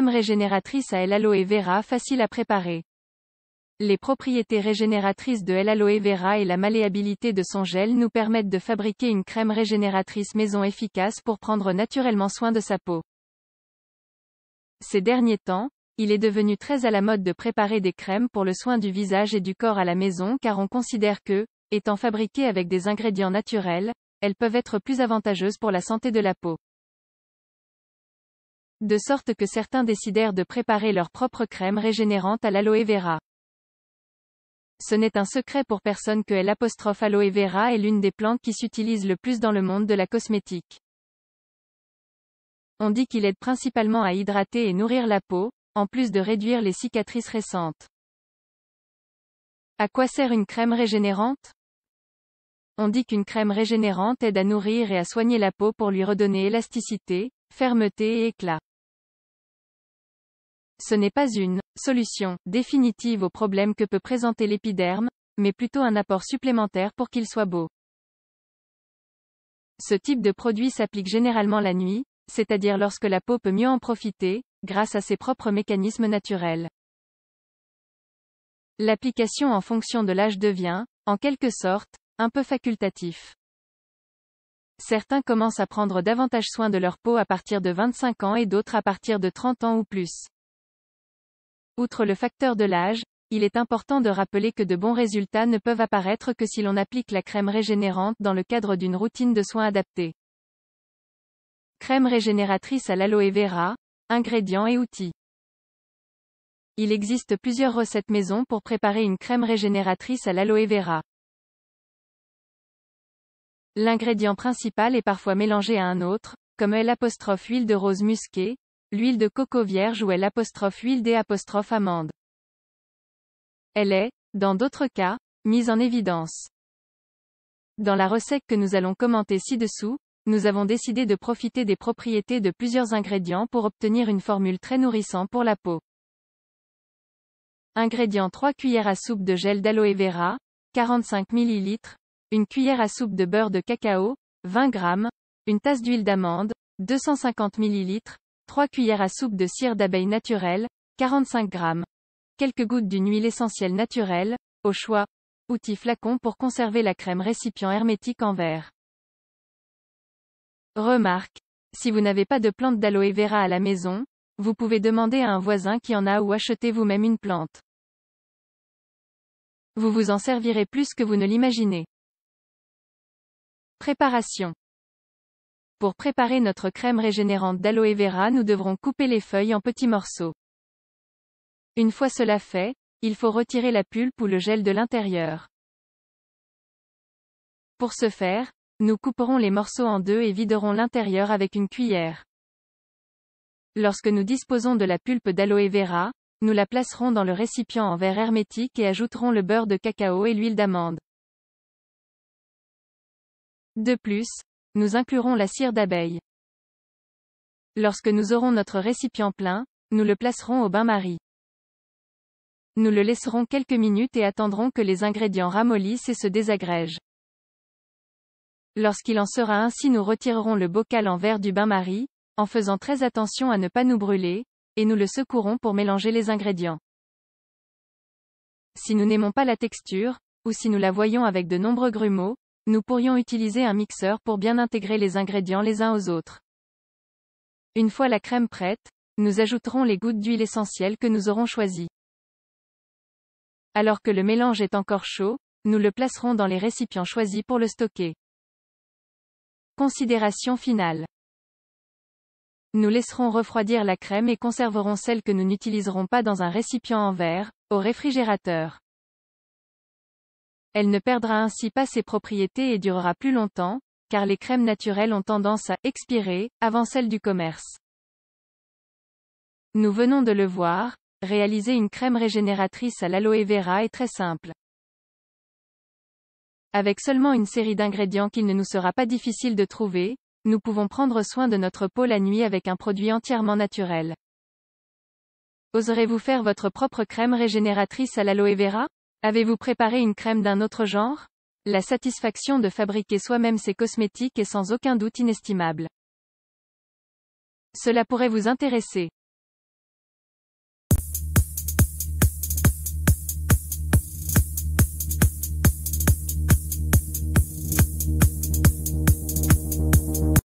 crème régénératrice à l'aloe vera facile à préparer. Les propriétés régénératrices de l'aloe vera et la malléabilité de son gel nous permettent de fabriquer une crème régénératrice maison efficace pour prendre naturellement soin de sa peau. Ces derniers temps, il est devenu très à la mode de préparer des crèmes pour le soin du visage et du corps à la maison car on considère que, étant fabriquées avec des ingrédients naturels, elles peuvent être plus avantageuses pour la santé de la peau de sorte que certains décidèrent de préparer leur propre crème régénérante à l'aloe vera. Ce n'est un secret pour personne que l'aloe vera est l'une des plantes qui s'utilise le plus dans le monde de la cosmétique. On dit qu'il aide principalement à hydrater et nourrir la peau, en plus de réduire les cicatrices récentes. À quoi sert une crème régénérante On dit qu'une crème régénérante aide à nourrir et à soigner la peau pour lui redonner élasticité, fermeté et éclat. Ce n'est pas une solution définitive au problème que peut présenter l'épiderme, mais plutôt un apport supplémentaire pour qu'il soit beau. Ce type de produit s'applique généralement la nuit, c'est-à-dire lorsque la peau peut mieux en profiter, grâce à ses propres mécanismes naturels. L'application en fonction de l'âge devient, en quelque sorte, un peu facultatif. Certains commencent à prendre davantage soin de leur peau à partir de 25 ans et d'autres à partir de 30 ans ou plus. Outre le facteur de l'âge, il est important de rappeler que de bons résultats ne peuvent apparaître que si l'on applique la crème régénérante dans le cadre d'une routine de soins adaptée. Crème régénératrice à l'aloe vera, ingrédients et outils. Il existe plusieurs recettes maison pour préparer une crème régénératrice à l'aloe vera. L'ingrédient principal est parfois mélangé à un autre, comme l'huile de rose musquée, L'huile de coco vierge ou l'apostrophe huile des Elle est, dans d'autres cas, mise en évidence. Dans la recette que nous allons commenter ci-dessous, nous avons décidé de profiter des propriétés de plusieurs ingrédients pour obtenir une formule très nourrissante pour la peau. Ingrédients 3 cuillères à soupe de gel d'aloe vera, 45 ml, une cuillère à soupe de beurre de cacao, 20 g, une tasse d'huile d'amande, 250 ml, 3 cuillères à soupe de cire d'abeille naturelle, 45 g. Quelques gouttes d'une huile essentielle naturelle, au choix. Outil flacon pour conserver la crème récipient hermétique en verre. Remarque. Si vous n'avez pas de plante d'aloe vera à la maison, vous pouvez demander à un voisin qui en a ou acheter vous-même une plante. Vous vous en servirez plus que vous ne l'imaginez. Préparation. Pour préparer notre crème régénérante d'aloe vera nous devrons couper les feuilles en petits morceaux. Une fois cela fait, il faut retirer la pulpe ou le gel de l'intérieur. Pour ce faire, nous couperons les morceaux en deux et viderons l'intérieur avec une cuillère. Lorsque nous disposons de la pulpe d'aloe vera, nous la placerons dans le récipient en verre hermétique et ajouterons le beurre de cacao et l'huile d'amande. De plus, nous inclurons la cire d'abeille. Lorsque nous aurons notre récipient plein, nous le placerons au bain-marie. Nous le laisserons quelques minutes et attendrons que les ingrédients ramollissent et se désagrègent. Lorsqu'il en sera ainsi nous retirerons le bocal en verre du bain-marie, en faisant très attention à ne pas nous brûler, et nous le secourons pour mélanger les ingrédients. Si nous n'aimons pas la texture, ou si nous la voyons avec de nombreux grumeaux, nous pourrions utiliser un mixeur pour bien intégrer les ingrédients les uns aux autres. Une fois la crème prête, nous ajouterons les gouttes d'huile essentielle que nous aurons choisies. Alors que le mélange est encore chaud, nous le placerons dans les récipients choisis pour le stocker. Considération finale. Nous laisserons refroidir la crème et conserverons celle que nous n'utiliserons pas dans un récipient en verre, au réfrigérateur. Elle ne perdra ainsi pas ses propriétés et durera plus longtemps, car les crèmes naturelles ont tendance à expirer avant celles du commerce. Nous venons de le voir, réaliser une crème régénératrice à l'aloe vera est très simple. Avec seulement une série d'ingrédients qu'il ne nous sera pas difficile de trouver, nous pouvons prendre soin de notre peau la nuit avec un produit entièrement naturel. Oserez-vous faire votre propre crème régénératrice à l'aloe vera Avez-vous préparé une crème d'un autre genre La satisfaction de fabriquer soi-même ses cosmétiques est sans aucun doute inestimable. Cela pourrait vous intéresser.